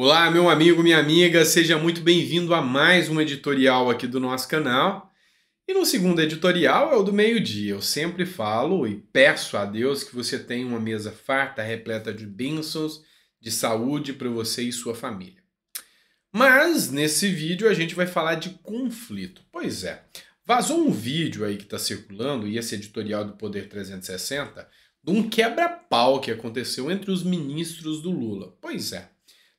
Olá, meu amigo, minha amiga, seja muito bem-vindo a mais um editorial aqui do nosso canal. E no segundo editorial é o do meio-dia. Eu sempre falo e peço a Deus que você tenha uma mesa farta, repleta de bênçãos, de saúde para você e sua família. Mas nesse vídeo a gente vai falar de conflito. Pois é, vazou um vídeo aí que está circulando, e esse editorial do Poder 360, de um quebra-pau que aconteceu entre os ministros do Lula. Pois é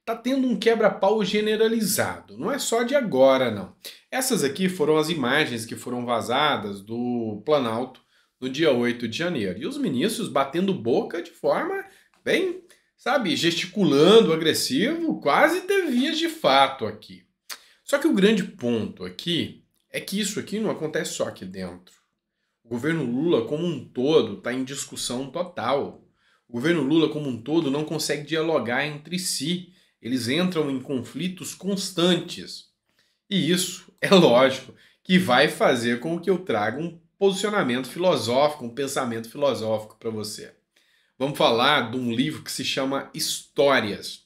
tá tendo um quebra-pau generalizado. Não é só de agora, não. Essas aqui foram as imagens que foram vazadas do Planalto no dia 8 de janeiro. E os ministros batendo boca de forma bem, sabe, gesticulando, agressivo, quase teve vias de fato aqui. Só que o grande ponto aqui é que isso aqui não acontece só aqui dentro. O governo Lula como um todo está em discussão total. O governo Lula como um todo não consegue dialogar entre si eles entram em conflitos constantes. E isso, é lógico, que vai fazer com que eu traga um posicionamento filosófico, um pensamento filosófico para você. Vamos falar de um livro que se chama Histórias.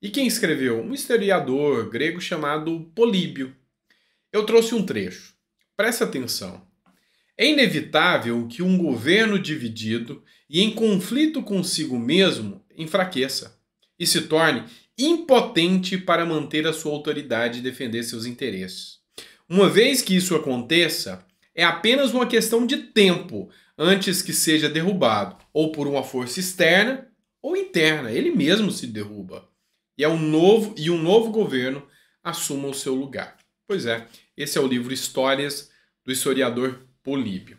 E quem escreveu? Um historiador grego chamado Políbio. Eu trouxe um trecho. Presta atenção. É inevitável que um governo dividido e em conflito consigo mesmo enfraqueça e se torne impotente para manter a sua autoridade e defender seus interesses. Uma vez que isso aconteça, é apenas uma questão de tempo antes que seja derrubado, ou por uma força externa ou interna. Ele mesmo se derruba. E é um novo e um novo governo assuma o seu lugar. Pois é, esse é o livro Histórias do historiador Políbio.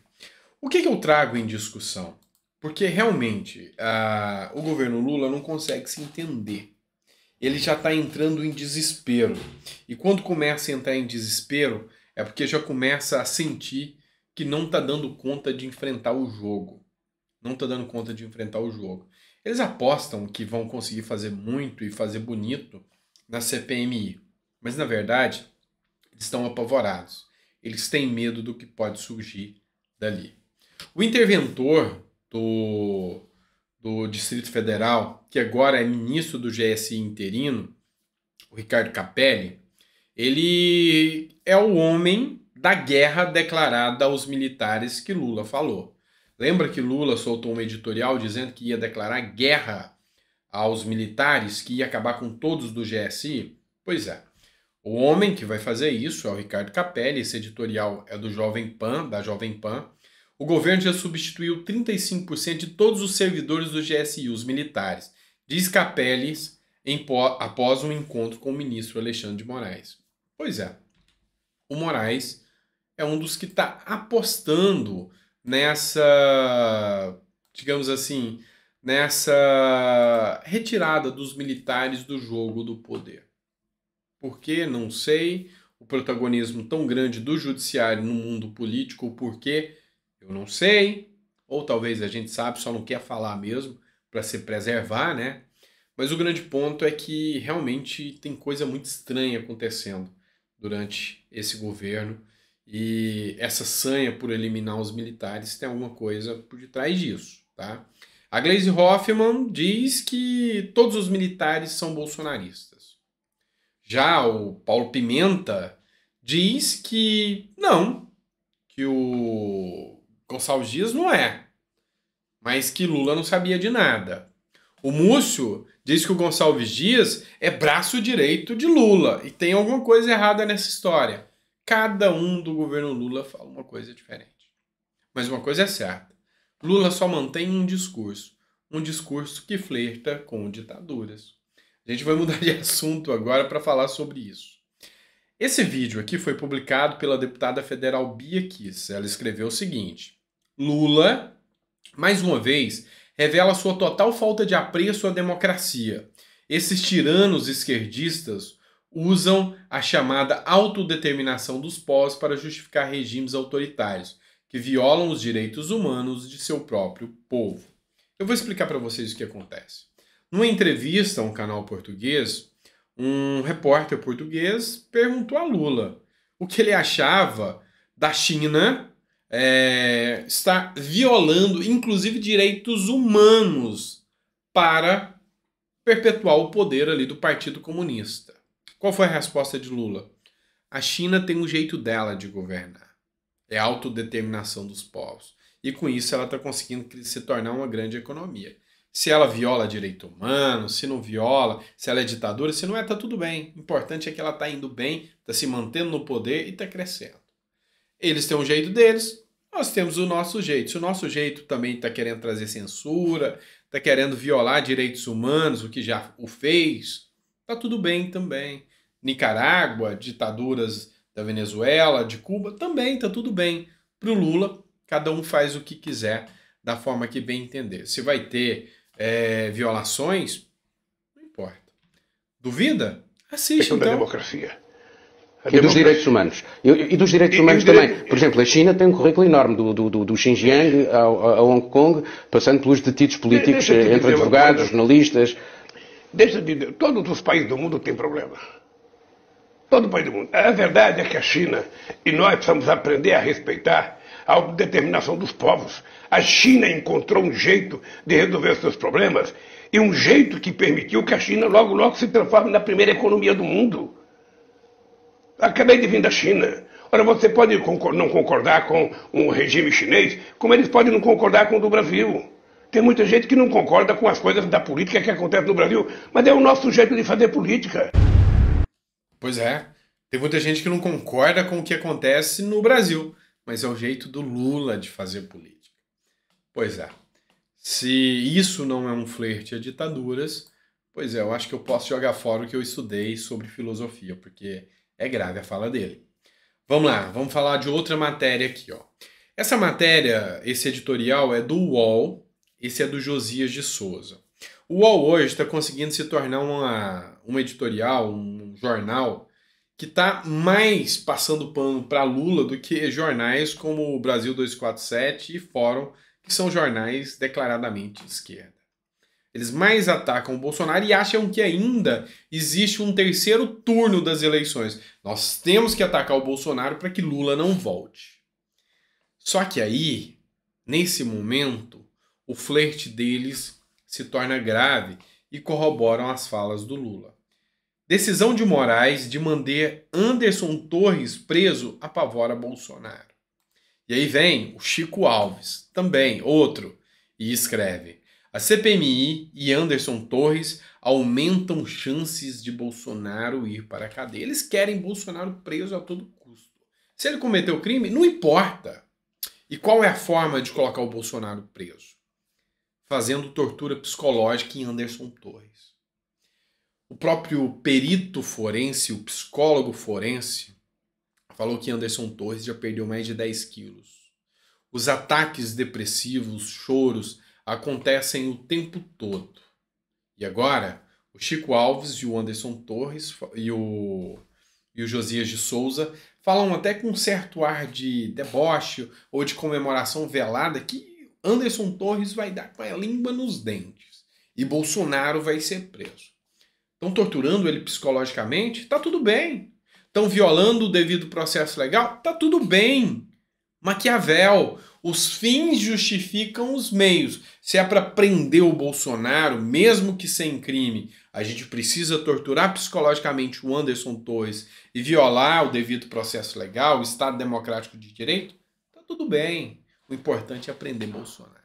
O que, é que eu trago em discussão? Porque realmente uh, o governo Lula não consegue se entender ele já está entrando em desespero. E quando começa a entrar em desespero, é porque já começa a sentir que não está dando conta de enfrentar o jogo. Não está dando conta de enfrentar o jogo. Eles apostam que vão conseguir fazer muito e fazer bonito na CPMI, mas na verdade estão apavorados. Eles têm medo do que pode surgir dali. O interventor do do Distrito Federal, que agora é ministro do GSI interino, o Ricardo Capelli, ele é o homem da guerra declarada aos militares que Lula falou. Lembra que Lula soltou um editorial dizendo que ia declarar guerra aos militares, que ia acabar com todos do GSI? Pois é. O homem que vai fazer isso é o Ricardo Capelli, esse editorial é do Jovem Pan, da Jovem Pan, o governo já substituiu 35% de todos os servidores do GSI, os militares, diz Capelli após um encontro com o ministro Alexandre de Moraes. Pois é, o Moraes é um dos que está apostando nessa, digamos assim, nessa retirada dos militares do jogo do poder. Por que? Não sei. O protagonismo tão grande do judiciário no mundo político, por quê? eu não sei, ou talvez a gente sabe, só não quer falar mesmo para se preservar, né? Mas o grande ponto é que realmente tem coisa muito estranha acontecendo durante esse governo e essa sanha por eliminar os militares tem alguma coisa por detrás disso, tá? A Glaze Hoffman diz que todos os militares são bolsonaristas. Já o Paulo Pimenta diz que não, que o Gonçalves Dias não é. Mas que Lula não sabia de nada. O Múcio diz que o Gonçalves Dias é braço direito de Lula e tem alguma coisa errada nessa história. Cada um do governo Lula fala uma coisa diferente. Mas uma coisa é certa: Lula só mantém um discurso, um discurso que flerta com ditaduras. A gente vai mudar de assunto agora para falar sobre isso. Esse vídeo aqui foi publicado pela deputada federal Bia Kiss. Ela escreveu o seguinte: Lula, mais uma vez, revela sua total falta de apreço à democracia. Esses tiranos esquerdistas usam a chamada autodeterminação dos povos para justificar regimes autoritários que violam os direitos humanos de seu próprio povo. Eu vou explicar para vocês o que acontece. Numa entrevista a um canal português, um repórter português perguntou a Lula o que ele achava da China é, está violando, inclusive, direitos humanos para perpetuar o poder ali do Partido Comunista. Qual foi a resposta de Lula? A China tem um jeito dela de governar. É a autodeterminação dos povos. E com isso ela está conseguindo se tornar uma grande economia. Se ela viola direito humano, se não viola, se ela é ditadora, se não é, está tudo bem. O importante é que ela está indo bem, está se mantendo no poder e está crescendo. Eles têm um jeito deles, nós temos o nosso jeito. Se o nosso jeito também está querendo trazer censura, está querendo violar direitos humanos, o que já o fez, tá tudo bem também. Nicarágua, ditaduras da Venezuela, de Cuba, também tá tudo bem. Para o Lula, cada um faz o que quiser, da forma que bem entender. Se vai ter é, violações, não importa. Duvida? Assiste. Então. Da democracia. E dos direitos humanos. E, e dos direitos e, humanos também. Por exemplo, a China tem um currículo enorme, do, do, do, do Xinjiang ao, a Hong Kong, passando pelos detidos políticos eh, de, entre advogados, jornalistas. Deixa de dizer, todos os países do mundo têm problema. Todo país do mundo. A verdade é que a China, e nós precisamos aprender a respeitar a autodeterminação dos povos. A China encontrou um jeito de resolver os seus problemas e um jeito que permitiu que a China logo, logo se transforme na primeira economia do mundo. Acabei de vir da China. Ora, você pode não concordar com o regime chinês, como eles podem não concordar com o do Brasil. Tem muita gente que não concorda com as coisas da política que acontece no Brasil, mas é o nosso jeito de fazer política. Pois é. Tem muita gente que não concorda com o que acontece no Brasil, mas é o jeito do Lula de fazer política. Pois é. Se isso não é um flerte a ditaduras, pois é, eu acho que eu posso jogar fora o que eu estudei sobre filosofia, porque é grave a fala dele. Vamos lá, vamos falar de outra matéria aqui, ó. Essa matéria, esse editorial é do UOL, esse é do Josias de Souza. O UOL hoje está conseguindo se tornar uma, uma editorial, um jornal que está mais passando pano para Lula do que jornais como o Brasil 247 e Fórum, que são jornais declaradamente de esquerda. Eles mais atacam o Bolsonaro e acham que ainda existe um terceiro turno das eleições. Nós temos que atacar o Bolsonaro para que Lula não volte. Só que aí, nesse momento, o flerte deles se torna grave e corroboram as falas do Lula. Decisão de Moraes de manter Anderson Torres preso apavora Bolsonaro. E aí vem o Chico Alves, também outro, e escreve: a CPMI e Anderson Torres aumentam chances de Bolsonaro ir para a cadeia. Eles querem Bolsonaro preso a todo custo. Se ele cometeu crime, não importa. E qual é a forma de colocar o Bolsonaro preso? Fazendo tortura psicológica em Anderson Torres. O próprio perito forense, o psicólogo forense, falou que Anderson Torres já perdeu mais de 10 quilos. Os ataques depressivos, choros, acontecem o tempo todo. E agora, o Chico Alves e o Anderson Torres e o, e o Josias de Souza falam até com um certo ar de deboche ou de comemoração velada que Anderson Torres vai dar com a língua nos dentes e Bolsonaro vai ser preso. Estão torturando ele psicologicamente? Tá tudo bem. Estão violando o devido processo legal? Tá tudo bem. Maquiavel, os fins justificam os meios. Se é para prender o Bolsonaro, mesmo que sem crime, a gente precisa torturar psicologicamente o Anderson Torres e violar o devido processo legal, o Estado Democrático de Direito, tá tudo bem. O importante é prender Bolsonaro.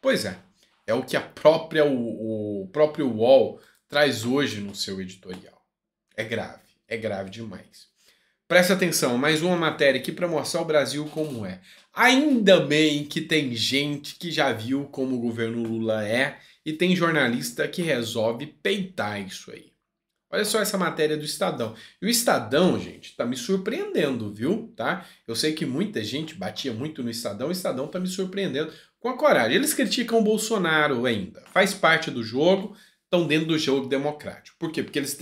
Pois é, é o que a própria, o, o próprio UOL traz hoje no seu editorial. É grave, é grave demais. Presta atenção, mais uma matéria aqui para mostrar o Brasil como é. Ainda bem que tem gente que já viu como o governo Lula é e tem jornalista que resolve peitar isso aí. Olha só essa matéria do Estadão. E o Estadão, gente, tá me surpreendendo, viu? Tá? Eu sei que muita gente batia muito no Estadão, o Estadão tá me surpreendendo com a coragem. Eles criticam o Bolsonaro ainda. Faz parte do jogo, estão dentro do jogo democrático. Por quê? Porque eles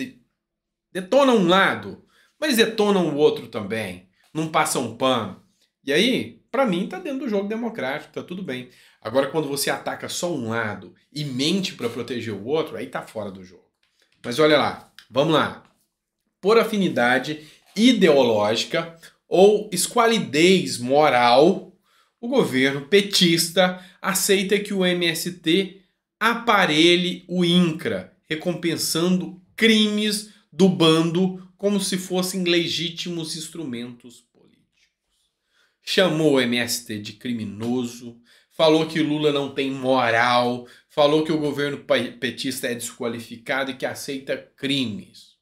detonam um lado mas detonam o outro também, não passam pano. E aí, para mim, tá dentro do jogo democrático, tá tudo bem. Agora, quando você ataca só um lado e mente para proteger o outro, aí tá fora do jogo. Mas olha lá, vamos lá. Por afinidade ideológica ou esqualidez moral, o governo petista aceita que o MST aparelhe o INCRA, recompensando crimes do bando como se fossem legítimos instrumentos políticos. Chamou o MST de criminoso, falou que Lula não tem moral, falou que o governo petista é desqualificado e que aceita crimes.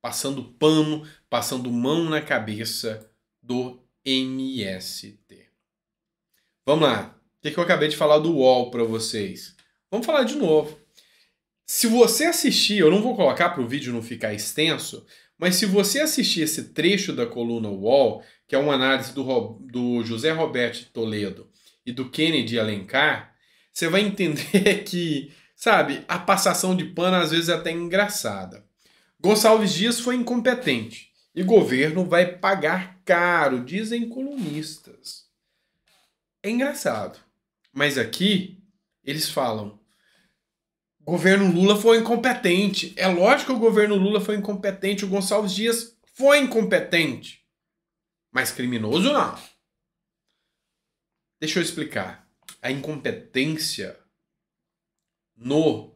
Passando pano, passando mão na cabeça do MST. Vamos lá. O que eu acabei de falar do UOL para vocês? Vamos falar de novo. Se você assistir, eu não vou colocar para o vídeo não ficar extenso, mas se você assistir esse trecho da coluna Wall, que é uma análise do, do José Roberto Toledo e do Kennedy Alencar, você vai entender que, sabe, a passação de pano às vezes é até engraçada. Gonçalves Dias foi incompetente e governo vai pagar caro, dizem colunistas. É engraçado, mas aqui eles falam o governo Lula foi incompetente. É lógico que o governo Lula foi incompetente, o Gonçalves Dias foi incompetente. Mas criminoso não. Deixa eu explicar. A incompetência no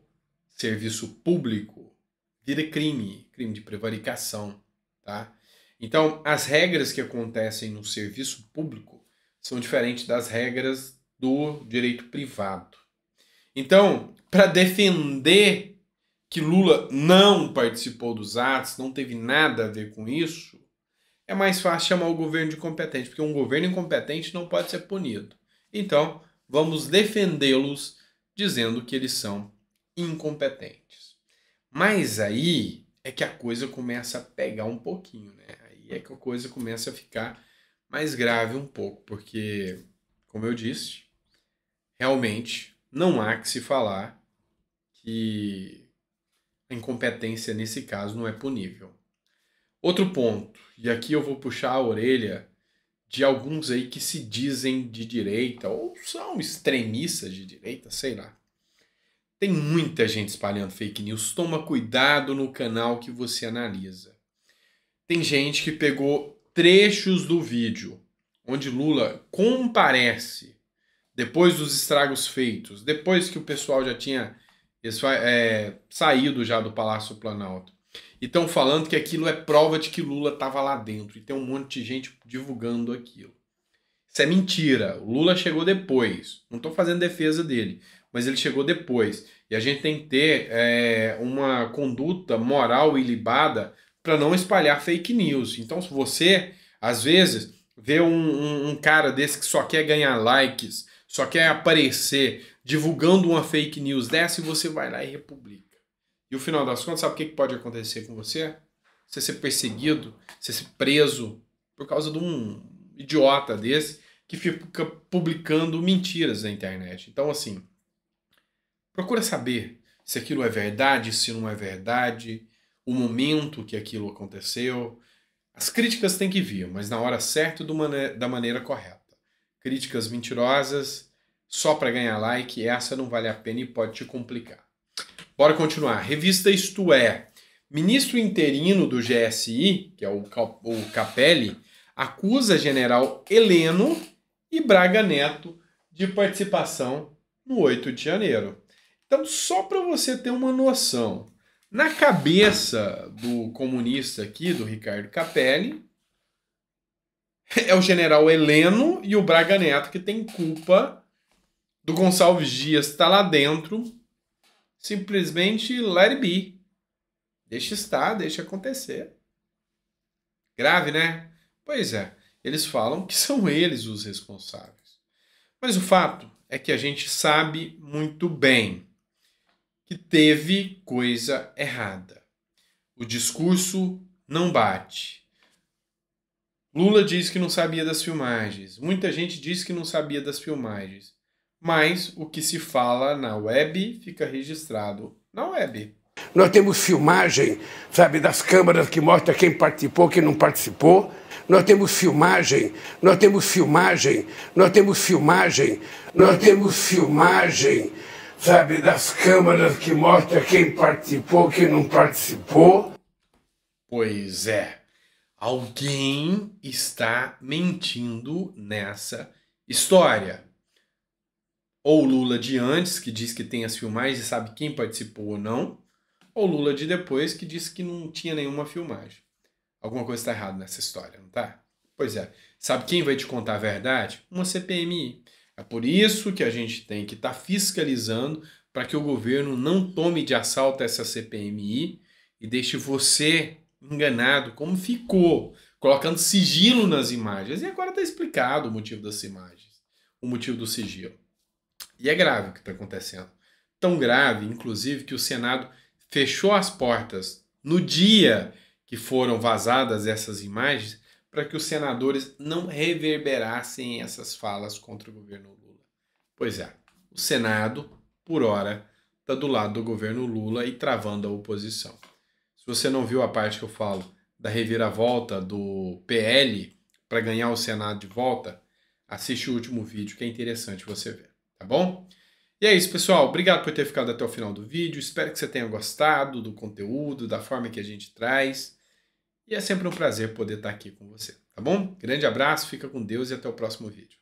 serviço público vira crime, crime de prevaricação, tá? Então, as regras que acontecem no serviço público são diferentes das regras do direito privado. Então, para defender que Lula não participou dos atos, não teve nada a ver com isso, é mais fácil chamar o governo de incompetente porque um governo incompetente não pode ser punido. Então, vamos defendê-los dizendo que eles são incompetentes. Mas aí é que a coisa começa a pegar um pouquinho, né? Aí é que a coisa começa a ficar mais grave um pouco, porque, como eu disse, realmente não há que se falar que a incompetência nesse caso não é punível. Outro ponto, e aqui eu vou puxar a orelha de alguns aí que se dizem de direita ou são extremistas de direita, sei lá. Tem muita gente espalhando fake news. Toma cuidado no canal que você analisa. Tem gente que pegou trechos do vídeo onde Lula comparece depois dos estragos feitos, depois que o pessoal já tinha é, saído já do Palácio Planalto. E estão falando que aquilo é prova de que Lula estava lá dentro. E tem um monte de gente divulgando aquilo. Isso é mentira. O Lula chegou depois. Não estou fazendo defesa dele, mas ele chegou depois. E a gente tem que ter é, uma conduta moral e libada para não espalhar fake news. Então, se você, às vezes, vê um, um, um cara desse que só quer ganhar likes só quer aparecer divulgando uma fake news dessa e você vai lá e republica. E o final das contas, sabe o que pode acontecer com você? Você ser perseguido, você ser preso por causa de um idiota desse que fica publicando mentiras na internet. Então, assim, procura saber se aquilo é verdade, se não é verdade, o momento que aquilo aconteceu. As críticas têm que vir, mas na hora certa e da maneira correta críticas mentirosas só para ganhar like, essa não vale a pena e pode te complicar. Bora continuar. Revista Isto É. Ministro interino do GSI, que é o, o Capelli, acusa general Heleno e Braga Neto de participação no 8 de janeiro. Então, só para você ter uma noção, na cabeça do comunista aqui, do Ricardo Capelli, é o general Heleno e o Braga Neto que tem culpa do Gonçalves Dias estar tá lá dentro. Simplesmente let it be. Deixa estar, deixa acontecer. Grave, né? Pois é, eles falam que são eles os responsáveis. Mas o fato é que a gente sabe muito bem que teve coisa errada. O discurso não bate Lula diz que não sabia das filmagens. Muita gente diz que não sabia das filmagens. Mas o que se fala na web fica registrado na web. Nós temos filmagem, sabe, das câmaras que mostra quem participou, quem não participou. Nós temos filmagem, nós temos filmagem, nós temos filmagem, nós temos filmagem, sabe, das câmaras que mostra quem participou, quem não participou. Pois é. Alguém está mentindo nessa história. Ou Lula de antes, que diz que tem as filmagens e sabe quem participou ou não, ou Lula de depois, que disse que não tinha nenhuma filmagem. Alguma coisa está errada nessa história, não tá? Pois é. Sabe quem vai te contar a verdade? Uma CPMI. É por isso que a gente tem que estar tá fiscalizando para que o governo não tome de assalto essa CPMI e deixe você enganado como ficou, colocando sigilo nas imagens. E agora está explicado o motivo das imagens, o motivo do sigilo. E é grave o que está acontecendo. Tão grave, inclusive, que o Senado fechou as portas no dia que foram vazadas essas imagens para que os senadores não reverberassem essas falas contra o governo Lula. Pois é, o Senado, por hora, está do lado do governo Lula e travando a oposição. Se você não viu a parte que eu falo da reviravolta do PL para ganhar o Senado de volta, assiste o último vídeo que é interessante você ver, tá bom? E é isso, pessoal. Obrigado por ter ficado até o final do vídeo. Espero que você tenha gostado do conteúdo, da forma que a gente traz. E é sempre um prazer poder estar aqui com você, tá bom? Grande abraço, fica com Deus e até o próximo vídeo.